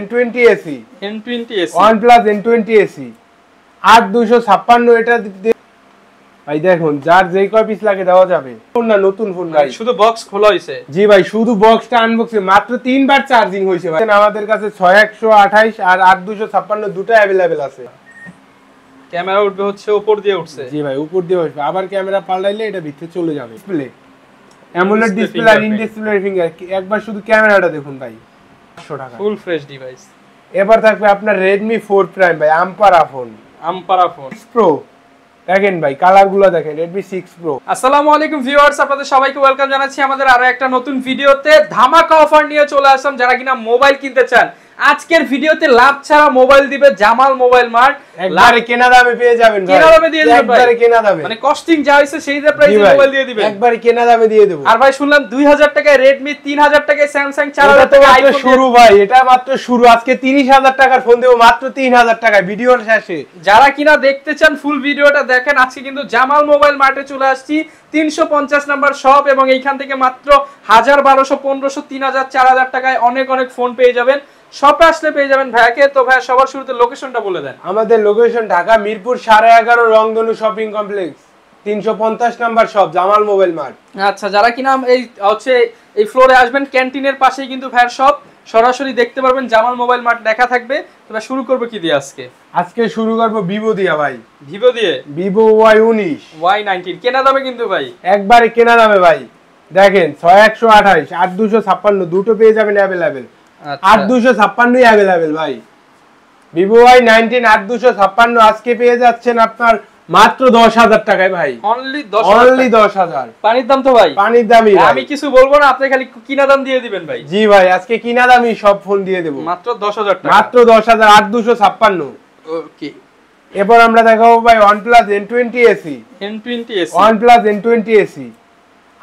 N20 AC N20 AC OnePlus N20 AC এটা ভাই দেখুন যার কয় পিস লাগে দেওয়া যাবে না নতুন ফোন ভাই শুধু বক্স খোলা জি ভাই শুধু বক্সটা মাত্র তিনবার চার্জিং ভাই আমাদের কাছে আর দুটো অ্যাভেলেবেল আছে ক্যামেরা উঠবে হচ্ছে উপর দিয়ে উঠছে জি ভাই উপর দিয়ে উঠবে আবার ক্যামেরা পাল্টাইলে এটা ভিতরে চলে যাবে ডিসপ্লে অ্যামোলেড ডিসপ্লে আর ইন ডিসপ্লে ফিঙ্গার একবার শুধু ক্যামেরাটা দেখুন ভাই ফুল ফ্রেশ ডিভাইস এবার থাকবে আপনার রেডমি ফোর প্রাইম ভাই আম্পারা ফোন আম্পারা ফোন প্রো দেখেন ভাই কালার গুলো দেখেন রেডমি সিক্স প্রো আসসালামু আলাইকুম ভিউয়ার্স আপনাদের সবাইকে ওয়েলকাম জানাচ্ছি আমাদের আরো একটা নতুন ভিডিওতে ধামাকা অফার নিয়ে চলে আসলাম যারা কিনা মোবাইল কিনতে চান আজকের ভিডিওতে লাভ ছাড়া মোবাইল দিবে জামাল মোবাইল মার্ট একবারে কেনা দামে পেয়ে যাবেন কেনা দামে দিয়ে দিবেন একবারে কেনা দামে মানে কস্টিং যা হইছে সেই দা প্রাইসে মোবাইল দিয়ে দিবেন একবারে কেনা দামে দিয়ে দেব আর ভাই শুনলাম 2000 টাকায় Redmi 3000 টাকায় Samsung 4000 টাকায় iPhone শুরু ভাই এটা মাত্র শুরু আজকে 30000 টাকার ফোন দেব মাত্র 3000 টাকায় ভিডিওর শেষে যারা কিনা দেখতে চান ফুল ভিডিওটা দেখেন আজকে কিন্তু জামাল মোবাইল মার্টে চলে আসছি 350 নাম্বার শপ এবং এইখান থেকে মাত্র 1000 1200 1500 3000 4000 টাকায় অনেক অনেক ফোন পেয়ে যাবেন সব আসলে পেয়ে যাবেন ভাইয়াকে তো ভাইয়া সবার শুরুতে লোকেশনটা বলে দেন আমাদের লোকেশন ঢাকা মিরপুর সাড়ে এগারো রংধনু শপিং কমপ্লেক্স তিনশো পঞ্চাশ নাম্বার সব জামাল মোবাইল মার্ট আচ্ছা যারা কিনা এই হচ্ছে এই ফ্লোরে আসবেন ক্যান্টিনের পাশেই কিন্তু ভাইয়ার সব সরাসরি দেখতে পারবেন জামাল মোবাইল মার্ট দেখা থাকবে তবে শুরু করবে কি দিয়ে আজকে আজকে শুরু করবো ভিভো দিয়ে ভাই ভিভো দিয়ে ভিভো ওয়াই উনিশ ওয়াই নাইনটিন কেনা দামে কিন্তু ভাই একবারে কেনা দামে ভাই দেখেন ছয় একশো আঠাইশ আট দুশো ছাপ্পান্ন দুটো পেয়ে যাবেন অ্যাভেলেবেল আচ্ছা। আজকে পেয়ে যাচ্ছেন আপনার মাত্র দশ হাজার টাকায় ভাই অনলি দশ হাজার পানির দাম তো ভাই পানির দামই আমি কিছু বলবো না আপনি খালি কিনা দাম দিয়ে দিবেন ভাই জি ভাই আজকে কিনা দামই সব ফোন দিয়ে দেবো মাত্র দশ হাজার মাত্র দশ হাজার আট দুশো ছাপ্পান্ন ওকে এরপর আমরা দেখাবো ভাই one plus N twenty SE N twenty SE one plus N twenty SE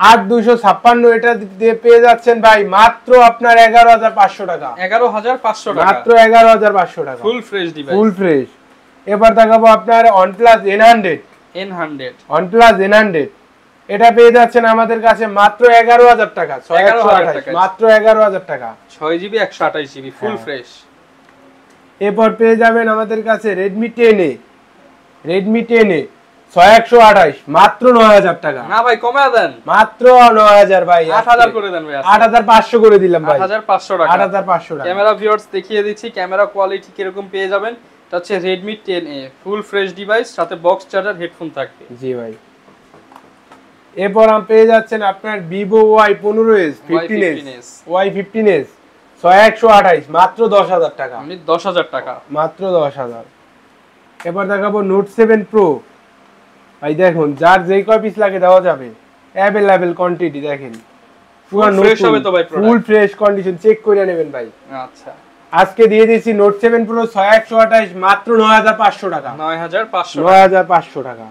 আর দুইশো ছাপ্পান্ন এটা দিয়ে পেয়ে যাচ্ছেন ভাই মাত্র আপনার এগারো হাজার পাঁচশো টাকা এগারো হাজার পাঁচশো মাত্র এগারো হাজার পাঁচশো টাকা full fresh device full fresh এবার দেখাবো আপনার one plus N hundred N hundred one plus N hundred এটা পেয়ে যাচ্ছেন আমাদের কাছে মাত্র এগারো হাজার টাকা ছয় মাত্র এগারো হাজার টাকা ছয় জিবি একশো আঠাশ জিবি ফুল ফ্রেশ হ্যাঁ। এরপর পেয়ে যাবেন আমাদের কাছে Redmi ten A Redmi ten A ছয়শো মাত্র নয় হাজার টাকা ভাই দেন মাত্র নয় হাজার ভাই আট হাজার করে দেন আট হাজার পাঁচশো করে হাজার পাঁচশো আট হাজার পাঁচশো ক্যামেরা দেখিয়ে দিচ্ছি ক্যামেরা কোয়ালিটি কিরকম পেয়ে যাবেন Redmi ten A full fresh device box headphone থাকবে এরপর পেয়ে যাচ্ছেন আপনার ভিভো ওয়াই পনেরো S fifteen S Y fifteen S ছয় একশো আঠাইশ মাত্র দশ হাজার টাকা দশ হাজার টাকা মাত্র দশ হাজার এবার দেখাবো নোট সেভেন প্রো ভাই দেখুন যার যেই কয় পিস লাগে দেওয়া যাবে অ্যাভেলেবেল কোয়ান্টিটি দেখেন ফ্রেশ হবে তো ভাই ফুল ফ্রেশ কন্ডিশন চেক করে নেবেন ভাই আচ্ছা আজকে দিয়ে দিয়েছি নোট সেভেন প্রো ছয় একশো আঠাশ মাত্র নয় হাজার পাঁচশো টাকা নয় হাজার পাঁচশো নয় হাজার পাঁচশো টাকা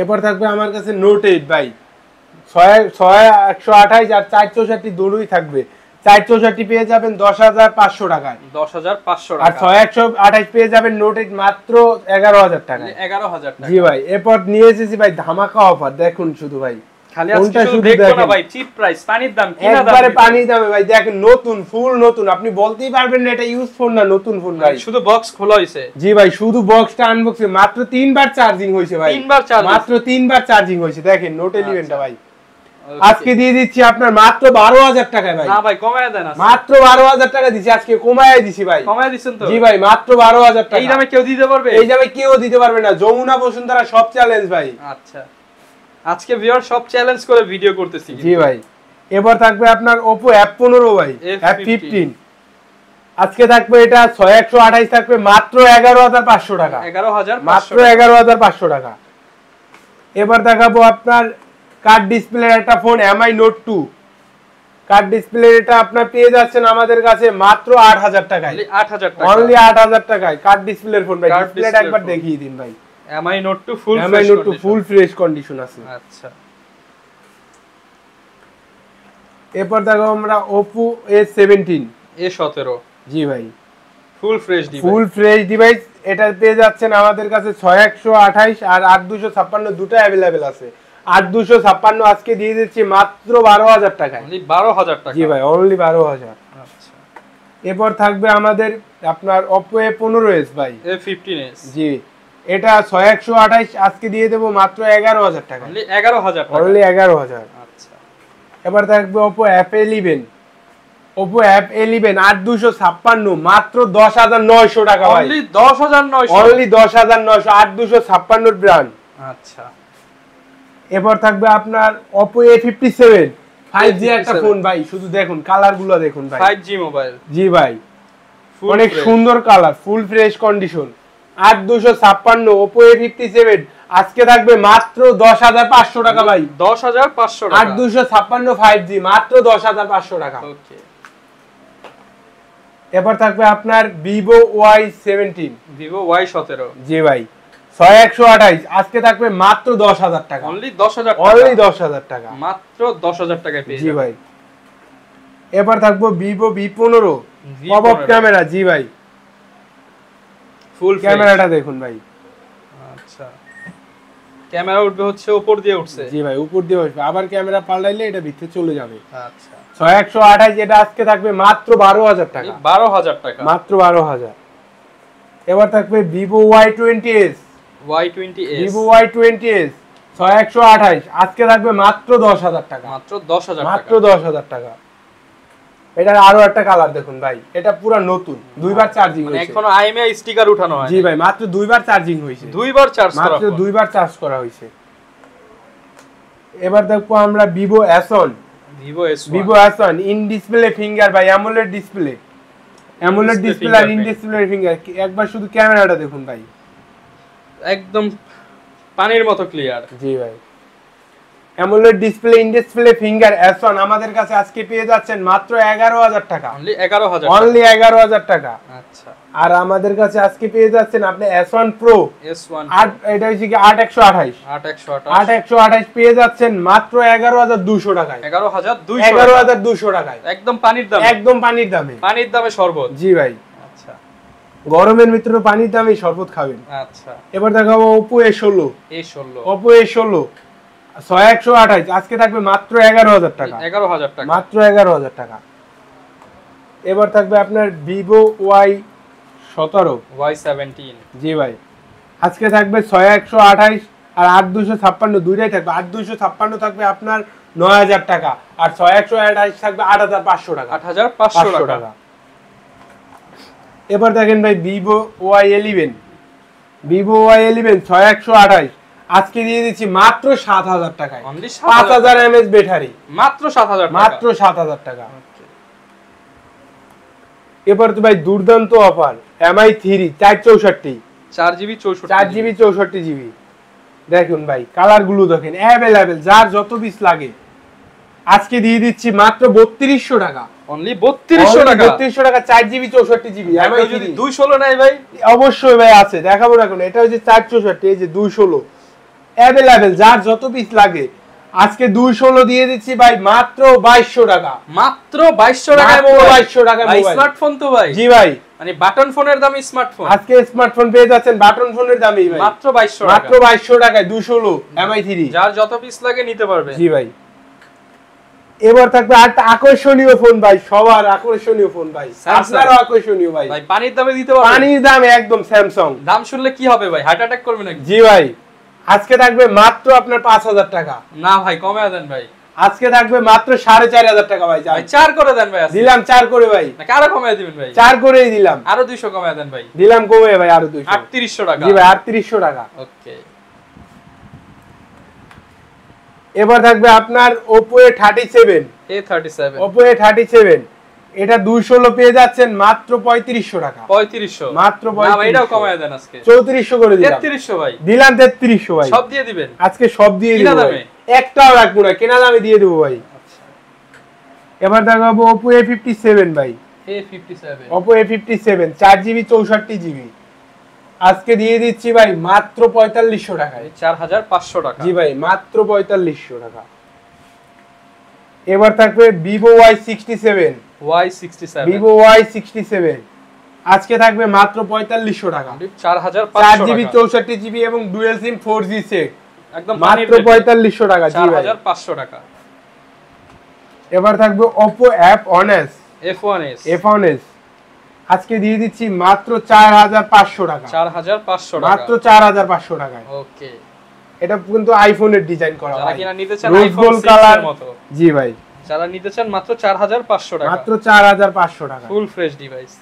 এরপর থাকবে আমার কাছে নোট এইট ভাই ছয় ছয় একশো আঠাশ আর চারশো ষাটটি দৌড়ই থাকবে চার চৌষট্টি পেয়ে যাবেন দশ হাজার পাঁচশো টাকায় দশ হাজার পাঁচশো আর ছয় একশো আঠাশ পেয়ে যাবেন নোট মাত্র এগারো হাজার টাকা মানে এগারো হাজার জি ভাই এরপর নিয়ে এসেছি ভাই ধামাকা অফার দেখুন শুধু ভাই আপনি বলতেই পারবেন না এটা ইউজ ফোন না নতুন ফোন ভাই শুধু বক্স খোলা হয়েছে জি ভাই শুধু টা আনবক্সে মাত্র তিনবার চার্জিং হয়েছে ভাই তিনবার মাত্র তিনবার চার্জিং হয়েছে দেখেন আচ্ছা, নোট ইলেভেনটা আচ্ছা। ভাই আজকে দিয়ে দিচ্ছি আপনার মাত্র বারো হাজার টাকায় ভাই ভাই কমাই দেন মাত্র বারো হাজার টাকা দিচ্ছি আজকে কমাই দিছি ভাই কমাই দিচ্ছেন তো জি ভাই মাত্র বারো হাজার টাকা এই দামে কেউ দিতে পারবে এই দামে কেউ দিতে পারবে না যমুনা বসুন্ধরা সব চ্যালেঞ্জ ভাই আচ্ছা আজকে ভিউয়ার সব চ্যালেঞ্জ করে ভিডিও করতেছি জি ভাই এবার থাকবে আপনার ওপো অ্যাপ পনেরো ভাই অ্যাপ ফিফটিন আজকে থাকবে এটা ছয় একশো আঠাইশ থাকবে মাত্র এগারো হাজার পাঁচশো টাকা এগারো হাজার মাত্র এগারো হাজার পাঁচশো টাকা এবার দেখাবো আপনার কার্ড ডিসপ্লের একটা phone MI note two card display এটা আপনার পেয়ে যাচ্ছেন আমাদের কাছে মাত্র আট হাজার টাকায় আট হাজার টাকা অনলি আট হাজার টাকায় কার্ড ডিসপ্লের ফোন ভাই ডিসপ্লেটা একবার দেখিয়ে দিন ভাই MI note two full MI note two full fresh condition আছে আচ্ছা এরপর দেখো আমরা ওপো এ সেভেন্টিন এ সতেরো জি ভাই full fresh full fresh device এটা পেয়ে যাচ্ছেন আমাদের কাছে ছয় একশো আঠাইশ আর আট দুশো ছাপ্পান্ন দুটো অ্যাভেলেবেল আছে আর দুশো ছাপ্পান্ন আজকে দিয়ে দিচ্ছি মাত্র বারো হাজার টাকায় বারো হাজার টাকা জি ভাই অনলি বারো হাজার আচ্ছা। এরপর থাকবে আমাদের আপনার অপো এ পনেরো এস ভাই জি এটা ছয় একশো আঠাইশ আজকে দিয়ে দেবো মাত্র এগারো হাজার টাকা এগারো হাজার অনলি এগারো হাজার আচ্ছা। এবার থাকবে Oppo F eleven Oppo F eleven আট দুশো ছাপ্পান্ন মাত্র দশ হাজার নয়শো টাকা দশ হাজার নয় অনলি দশ হাজার নয়শো আট দুশো ছাপ্পান্ন ব্র্যান্ড আচ্ছা এরপর থাকবে আপনার Oppo A57 5G একটা ফোন ভাই শুধু দেখুন কালারগুলো দেখুন ভাই 5G মোবাইল জি ভাই অনেক সুন্দর কালার ফুল ফ্রেশ কন্ডিশন আট দুশো ছাপ্পান্ন ওপো আজকে থাকবে মাত্র 10500 টাকা ভাই 10500 টাকা পাঁচশো আট দুশো মাত্র 10500 টাকা ওকে টাকা এবার থাকবে আপনার Vivo Y17 Vivo Y17 জি ভাই ছয় একশো আঠাইশ টাকা ক্যামেরা আচ্ছা। হচ্ছে উপর দিয়ে উঠছে জি ভাই উপর দিয়ে উঠবে আবার ক্যামেরা পাল্টাইলে এটা ভিতরে চলে যাবে আচ্ছা ছয় একশো আঠাইশ এটা আজকে থাকবে মাত্র বারো হাজার টাকা বারো হাজার টাকা মাত্র বারো হাজার এবার থাকবে ভিভো ওয়াই টোয়েন্টি এস আজকে থাকবে মাত্র টাকা মাত্র মাত্র টাকা এটার আরো একটা কালার দেখুন ভাই এটা পুরো নতুন দুইবার চার্জিং আচ্ছা, মানে হয়েছে এখন আইএমআই স্টিকার উঠানো হয় জি ভাই মাত্র দুইবার চার্জিং হয়েছে দুইবার চার্জ করা মাত্র দুইবার চার্জ করা হয়েছে এবার দেখো আমরা Vivo S1 Vivo Vivo S1 in display finger ভাই অ্যামোলেড ডিসপ্লে অ্যামোলেড ডিসপ্লে আর ইন ডিসপ্লে ফিঙ্গার একবার শুধু ক্যামেরাটা দেখুন ভাই একদম পানির মতো ক্লিয়ার জি ভাই AMOLED display in display finger S one আমাদের কাছে আজকে পেয়ে যাচ্ছেন মাত্র এগারো হাজার টাকা অনলি এগারো হাজার অনলি এগারো হাজার টাকা আচ্ছা আর আমাদের কাছে আজকে পেয়ে যাচ্ছেন আপনি S one pro S one আট এটা হচ্ছে কি আট একশো আঠাইশ আট একশো আট একশো আঠাইশ পেয়ে যাচ্ছেন মাত্র এগারো হাজার দুশো টাকায় এগারো হাজার দুশো এগারো হাজার দুশো টাকায় একদম পানির দাম একদম পানির দামে পানির দামে সর্বোচ্চ জি ভাই গরমের ভিতরে পানি দামে শরবত খাবেন আচ্ছা এবার দেখাবো অপু এ ষোলো এ ষোলো অপু এ ষোলো ছয় একশো আঠাইশ আজকে থাকবে মাত্র এগারো হাজার টাকা এগারো হাজার টাকা মাত্র এগারো হাজার টাকা এবার থাকবে আপনার ভিভো ওয়াই সতেরো ওয়াই সেভেন্টিন জি ভাই আজকে থাকবে ছয় একশো আঠাইশ আর আট দুশো ছাপ্পান্ন দুইটাই থাকবে আট দুশো ছাপ্পান্ন থাকবে আপনার নয় হাজার টাকা আর ছয় একশো আঠাইশ থাকবে আট হাজার পাঁচশো টাকা আট হাজার পাঁচশো টাকা এবার দেখেন ভাই Vivo Y eleven Vivo Y eleven ছয় একশো আঠাশ আজকে দিয়ে দিচ্ছি মাত্র সাত হাজার টাকায় পাঁচ হাজার এম এস ব্যাটারি মাত্র সাত হাজার মাত্র সাত হাজার টাকা এবার তো ভাই দুর্দান্ত অফার এম আই থ্রি চার চৌষট্টি চার জিবি চৌষট্টি চার জিবি চৌষট্টি জিবি দেখুন ভাই কালার গুলো দেখেন অ্যাভেলেবেল যার যত পিস লাগে আজকে দিয়ে দিচ্ছি মাত্র বত্রিশশো টাকা স্মার্টফোন তো ভাই জি ভাই মানে বাটন ফোনের আজকে পেয়ে যাচ্ছেন বাটন ফোনের দামই মাত্র বাইশশো মাত্র বাইশশো টাকায় দুই এম আই থ্রি যার যত পিস লাগে নিতে পারবে জি ভাই এবার থাকবে আট আকর্ষণীয় ফোন ভাই সবার আকর্ষণীয় ফোন ভাই আপনারও আকর্ষণীয় ভাই ভাই পানির দামে দিতে পারবেন পানির দাম একদম স্যামসাং দাম শুনলে কি হবে ভাই হার্ট অ্যাটাক করবে নাকি জি ভাই আজকে থাকবে মাত্র আপনার 5000 টাকা না ভাই কমে দেন ভাই আজকে থাকবে মাত্র 4500 টাকা ভাই ভাই 4 করে দেন ভাই দিলাম চার করে ভাই না আরো কমে দিবেন ভাই চার করেই দিলাম আরো 200 কমে দেন ভাই দিলাম কমে ভাই আরো 200 3800 টাকা জি ভাই 3800 টাকা ওকে এবার থাকবে আপনার Oppo A thirty seven Oppo A thirty seven এটা দুইশো লো পেয়ে যাচ্ছেন মাত্র পঁয়ত্রিশশো টাকা পঁয়ত্রিশশো মাত্র চৌত্রিশশো করে দিলাম তেত্রিশশো ভাই দিলাম তেত্রিশশো ভাই সব দিয়ে দিবেন আজকে সব দিয়ে দিবেন একটাও রাখবো না কেনা দামে দিয়ে দেবো ভাই আচ্ছা। এবার দেখাবো ওপো এ ফিফটি সেভেন ভাই A fifty seven Oppo A fifty seven চার জিবি চৌষট্টি জিবি আজকে দিয়ে দিচ্ছি ভাই মাত্র পঁয়তাল্লিশশো টাকায় চার হাজার পাঁচশো টাকা জি ভাই মাত্র পঁয়তাল্লিশশো টাকা এবার থাকবে Vivo Y sixty seven Y sixty seven Vivo Y sixty seven আজকে থাকবে মাত্র পঁয়তাল্লিশশো টাকা চার হাজার চার জিবি চৌষট্টি জিবি এবং dual SIM four G set একদম মাত্র পঁয়তাল্লিশশো টাকা চার হাজার পাঁচশো টাকা এবার থাকবে Oppo F one S F one S F one S আজকে দিয়ে দিচ্ছি মাত্র চার হাজার পাঁচশো টাকা চার হাজার পাঁচশো মাত্র চার হাজার পাঁচশো টাকা ওকে এটা কিন্তু আইফোনের ডিজাইন করা হয় যারা নিতে চান আইফোন কালার মতো জি ভাই যারা নিতে চান মাত্র চার হাজার পাঁচশো টাকা মাত্র চার হাজার পাঁচশো টাকা ফুল ফ্রেশ ডিভাইস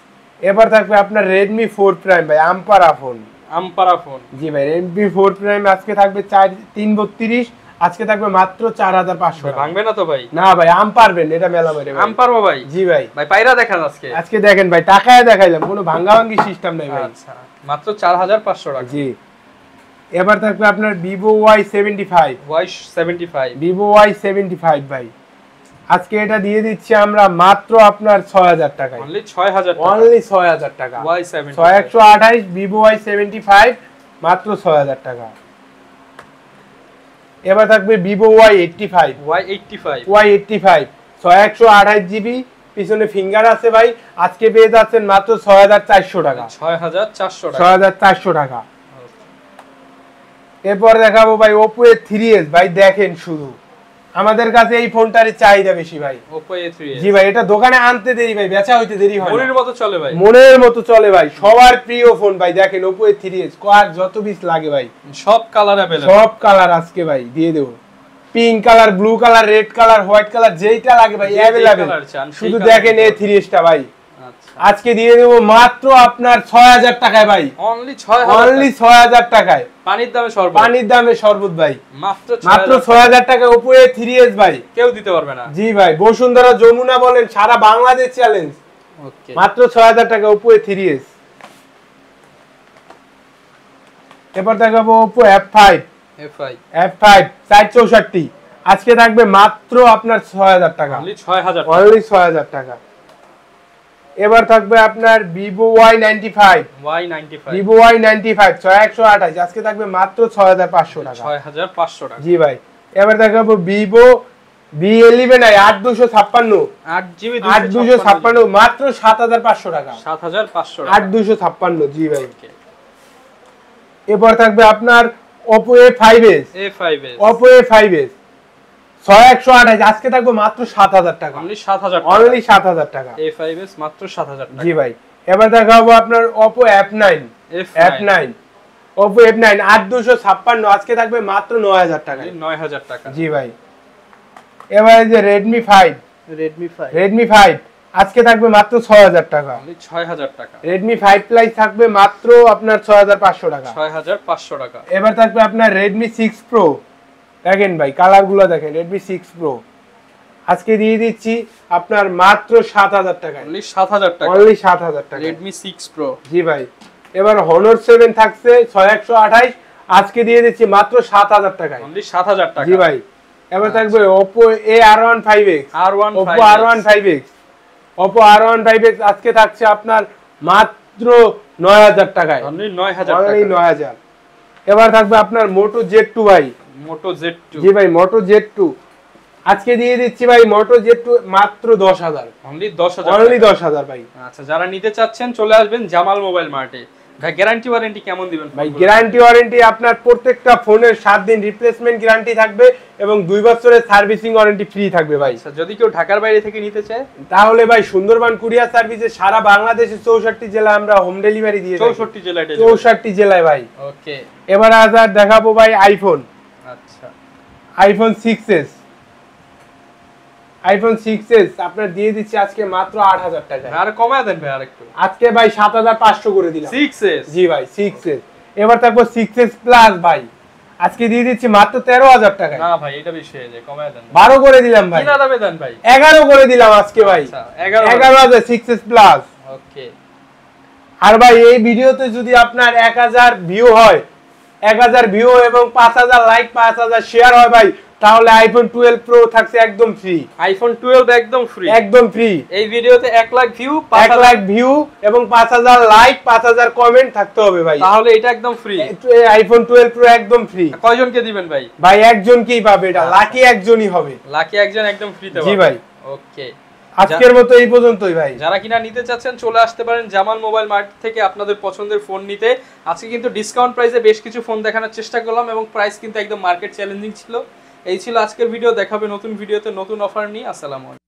এবার থাকবে আপনার রেডমি ফোর প্রাইম ভাই আমপারা ফোন আমপারা ফোন জি ভাই রেডমি ফোর প্রাইম আজকে থাকবে চার তিন বত্রিশ আজকে থাকবে মাত্র চার হাজার পাঁচশো ভাঙবে না তো ভাই না ভাই আম পারবেন এটা মেলা ভাই আম পারবো ভাই জি ভাই ভাই পাইরা দেখেন আজকে আজকে দেখেন ভাই টাকায় দেখাইলাম কোনো ভাঙ্গা ভাঙ্গি সিস্টেম নাই ভাই আচ্ছা, মাত্র চার হাজার পাঁচশো টাকা জি এবার থাকবে আপনার Vivo Y seventy five Y seventy five Vivo Y seventy five ভাই আজকে এটা দিয়ে দিচ্ছি আমরা মাত্র আপনার ছয় হাজার টাকা অনলি ছয় হাজার অনলি ছয় হাজার টাকা ওয়াই সেভেন ছয় একশো আঠাইশ ভিভো ওয়াই সেভেন্টি ফাইভ মাত্র ছয় হাজার টাকা এবার থাকবে Vivo Y eighty five Y eighty five Y eighty five ছয় একশো আঠাশ জিবি পিছনে ফিঙ্গার আছে ভাই আজকে পেয়ে যাচ্ছেন মাত্র ছয় হাজার চারশো টাকা ছয় হাজার চারশো ছয় হাজার চারশো টাকা আচ্ছা। এরপর দেখাবো ভাই ওপো এর থ্রি এস ভাই দেখেন শুধু আমাদের কাছে এই ফোনটার চাহিদা বেশি ভাই জি ভাই এটা দোকানে আনতে দেরি ভাই বেচা হইতে দেরি হয় মনের মতো চলে ভাই মনের মতো চলে ভাই সবার প্রিয় ফোন ভাই দেখেন ওপো এ থ্রি এস কার যত বিস লাগে ভাই সব কালার अवेलेबल সব কালার আজকে ভাই দিয়ে দেব pink colour blue colour red colour white colour যেইটা লাগে ভাই अवेलेबल শুধু দেখেন এ থ্রি এসটা ভাই আচ্ছা। আজকে দিয়ে দেবো মাত্র আপনার ছয় হাজার টাকায় ভাই অনলি ছয় হাজার টাকায় পানির দামে শরবত পানির দামে শরবত ভাই মাত্র ছয় হাজার টাকা উপরে থ্রি এস ভাই কেউ দিতে পারবে না জি ভাই বসুন্ধরা যমুনা বলেন সারা বাংলাদেশ চ্যালেঞ্জ মাত্র ছয় হাজার টাকা উপরে থ্রি এস এবার দেখাবো Oppo F five F five চার চৌষট্টি আজকে থাকবে মাত্র আপনার ছয় হাজার টাকা অনলি ছয় হাজার টাকা এবার থাকবে আপনার Vivo Y ninety five Y ninety five Vivo Y ninety five ছয় একশো আঠাশ আজকে থাকবে মাত্র ছয় হাজার পাঁচশো টাকা ছয় হাজার পাঁচশো টাকা জি ভাই এবার দেখাবো ভিভো আট দুশো ছাপ্পান্ন মাত্র টাকা জি ভাই এবার থাকবে আপনার Oppo A five S A five S Oppo A five S ছয় একশো আঠাশ আজকে থাকবো মাত্র সাত হাজার টাকা অনলি সাত হাজার টাকা মাত্র সাত হাজার জি ভাই এবার দেখাবো আপনার Oppo F nine F nine Oppo F nine আট দুশো ছাপ্পান্ন আজকে থাকবে মাত্র নয় হাজার টাকা নয় হাজার টাকা জি ভাই এবার যে Redmi five Redmi five Redmi five আজকে থাকবে মাত্র ছয় হাজার টাকা ছয় হাজার টাকা রেডমি ফাইভ প্লাস থাকবে মাত্র আপনার ছয় হাজার পাঁচশো টাকা ছয় হাজার পাঁচশো টাকা এবার থাকবে আপনার রেডমি সিক্স প্রো দেখেন ভাই কালার গুলো দেখেন রেডমি সিক্স প্রো আজকে দিয়ে দিচ্ছি আপনার মাত্র সাত হাজার টাকায় অনলি সাত হাজার টাকা অনলি সাত সিক্স প্রো জি ভাই এবার হনর সেভেন থাকছে ছয় একশো আঠাইশ আজকে দিয়ে দিচ্ছি মাত্র সাত হাজার টাকায় সাত হাজার টাকা জি ভাই এবার আচ্ছা। থাকবে Oppo A R one five X R one Oppo R one five X Oppo R one five X আজকে থাকছে আপনার মাত্র নয় হাজার টাকায় অনলি নয় হাজার নয় হাজার এবার থাকবে আপনার মোটো জেড টু ভাই মোটো জেড টু জি ভাই মোটো জেড টু আজকে দিয়ে দিচ্ছি ভাই মোটো জেড টু মাত্র দশ হাজার অনলি দশ হাজার অনলি দশ হাজার ভাই আচ্ছা যারা নিতে চাচ্ছেন চলে আসবেন জামাল মোবাইল মার্টে ভাই গ্যারান্টি ওয়ারেন্টি কেমন দিবেন ভাই গ্যারান্টি ওয়ারেন্টি আপনার প্রত্যেকটা ফোনের দিন রিপ্লেসমেন্ট গ্যারান্টি থাকবে এবং বছরের সার্ভিসিং ওয়ারেন্টি ফ্রি থাকবে ভাই আচ্ছা, যদি কেউ ঢাকার বাইরে থেকে নিতে চায় তাহলে ভাই সুন্দরবন কুরিয়ার সার্ভিসে সারা বাংলাদেশের চৌষট্টি জেলা আমরা হোম ডেলিভারি দিয়ে চৌষট্টি জেলায় জেলায় ভাই ওকে এবার আজ আর দেখাবো ভাই আইফোন আচ্ছা iPhone six S iPhone six S আপনার দিয়ে দিচ্ছি আজকে মাত্র আট হাজার টাকা আর কমায় দেন ভাই আরেকটু আজকে ভাই সাত হাজার পাঁচশো করে দিলাম সিক্স এস জি ভাই সিক্স এস এবার সিক্স এস প্লাস ভাই আজকে দিয়ে দিচ্ছি মাত্র তেরো হাজার টাকা না ভাই এটা বেশি হয়ে যায় কমায় দেন বারো করে দিলাম ভাই না দামে দেন ভাই এগারো করে দিলাম আজকে ভাই আচ্ছা, এগারো হাজার সিক্স এস প্লাস ওকে আর ভাই এই ভিডিওতে যদি আপনার এক হাজার ভিউ হয় এক ভিউ এবং পাঁচ হাজার লাইক পাঁচ হাজার শেয়ার হয় ভাই তাহলে আইফোন টুয়েলভ প্রো থাকছে একদম ফ্রি আইফোন টুয়েলভ একদম ফ্রি একদম ফ্রি এই ভিডিওতে এক লাখ ভিউ এক লাখ ভিউ এবং পাঁচ লাইক পাঁচ কমেন্ট থাকতে হবে ভাই তাহলে এটা একদম ফ্রি আইফোন টুয়েলভ প্রো একদম ফ্রি কয়জনকে দিবেন ভাই ভাই একজন একজনকেই পাবে এটা লাকি আচ্ছা। একজনই হবে লাকি একজন একদম ফ্রি জি ভাই ওকে আজকের মতো এই পর্যন্তই ভাই যারা কিনা নিতে চাচ্ছেন চলে আসতে পারেন জামাল মোবাইল মার্ট থেকে আপনাদের পছন্দের ফোন নিতে আজকে কিন্তু ডিসকাউন্ট প্রাইসে বেশ কিছু ফোন দেখানোর চেষ্টা করলাম এবং প্রাইস কিন্তু একদম মার্কেট চ্যালেঞ্জিং ছিল এই ছিল আজকের ভিডিও দেখাবে নতুন ভিডিওতে নতুন অফার নিয়ে আসসালামু